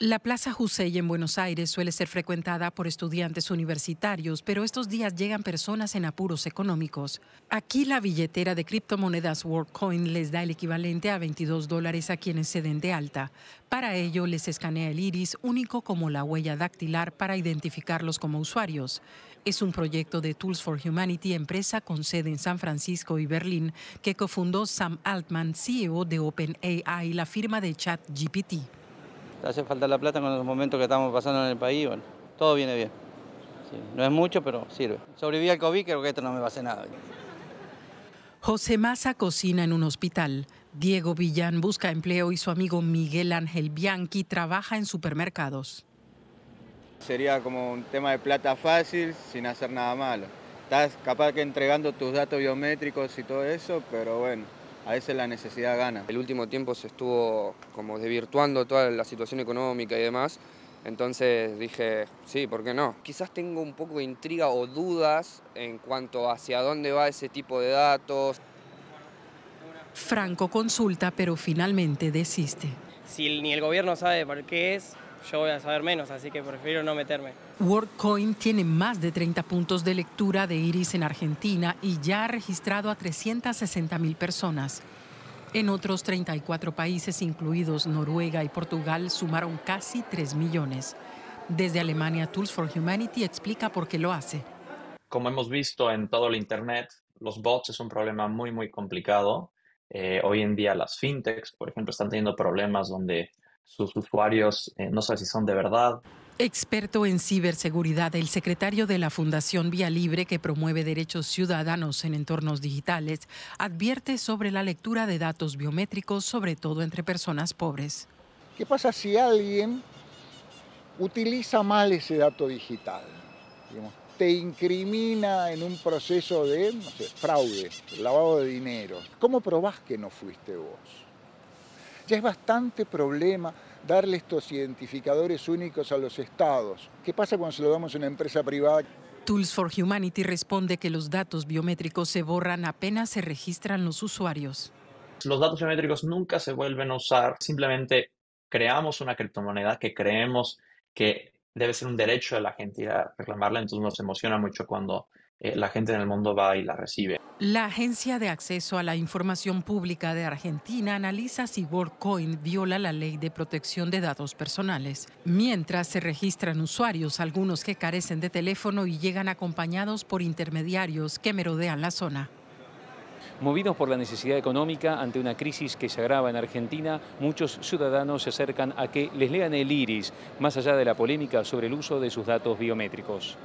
La Plaza Jusey en Buenos Aires suele ser frecuentada por estudiantes universitarios, pero estos días llegan personas en apuros económicos. Aquí la billetera de criptomonedas WorldCoin les da el equivalente a 22 dólares a quienes se de alta. Para ello les escanea el iris, único como la huella dactilar para identificarlos como usuarios. Es un proyecto de Tools for Humanity, empresa con sede en San Francisco y Berlín, que cofundó Sam Altman, CEO de OpenAI, la firma de ChatGPT hace falta la plata con los momentos que estamos pasando en el país, bueno, todo viene bien. no es mucho, pero sirve. Sobreviví al COVID, creo que esto no me va a hacer nada. José Massa cocina en un hospital. Diego Villán busca empleo y su amigo Miguel Ángel Bianchi trabaja en supermercados. Sería como un tema de plata fácil sin hacer nada malo. Estás capaz que entregando tus datos biométricos y todo eso, pero bueno, a veces la necesidad gana. El último tiempo se estuvo como desvirtuando toda la situación económica y demás, entonces dije, sí, ¿por qué no? Quizás tengo un poco de intriga o dudas en cuanto hacia dónde va ese tipo de datos. Franco consulta, pero finalmente desiste. Si ni el gobierno sabe por qué es, yo voy a saber menos, así que prefiero no meterme. WorldCoin tiene más de 30 puntos de lectura de Iris en Argentina y ya ha registrado a 360 mil personas. En otros 34 países, incluidos Noruega y Portugal, sumaron casi 3 millones. Desde Alemania, Tools for Humanity explica por qué lo hace. Como hemos visto en todo el Internet, los bots es un problema muy, muy complicado. Eh, hoy en día las fintechs, por ejemplo, están teniendo problemas donde sus usuarios eh, no sé si son de verdad. Experto en ciberseguridad, el secretario de la Fundación Vía Libre, que promueve derechos ciudadanos en entornos digitales, advierte sobre la lectura de datos biométricos, sobre todo entre personas pobres. ¿Qué pasa si alguien utiliza mal ese dato digital? te incrimina en un proceso de fraude, lavado de dinero. ¿Cómo probás que no fuiste vos? Ya es bastante problema darle estos identificadores únicos a los estados. ¿Qué pasa cuando se lo damos a una empresa privada? Tools for Humanity responde que los datos biométricos se borran apenas se registran los usuarios. Los datos biométricos nunca se vuelven a usar, simplemente creamos una criptomoneda que creemos que debe ser un derecho de la gente reclamarla, entonces nos emociona mucho cuando eh, la gente en el mundo va y la recibe. La Agencia de Acceso a la Información Pública de Argentina analiza si WorldCoin viola la ley de protección de datos personales. Mientras se registran usuarios, algunos que carecen de teléfono y llegan acompañados por intermediarios que merodean la zona. Movidos por la necesidad económica ante una crisis que se agrava en Argentina, muchos ciudadanos se acercan a que les lean el iris, más allá de la polémica sobre el uso de sus datos biométricos.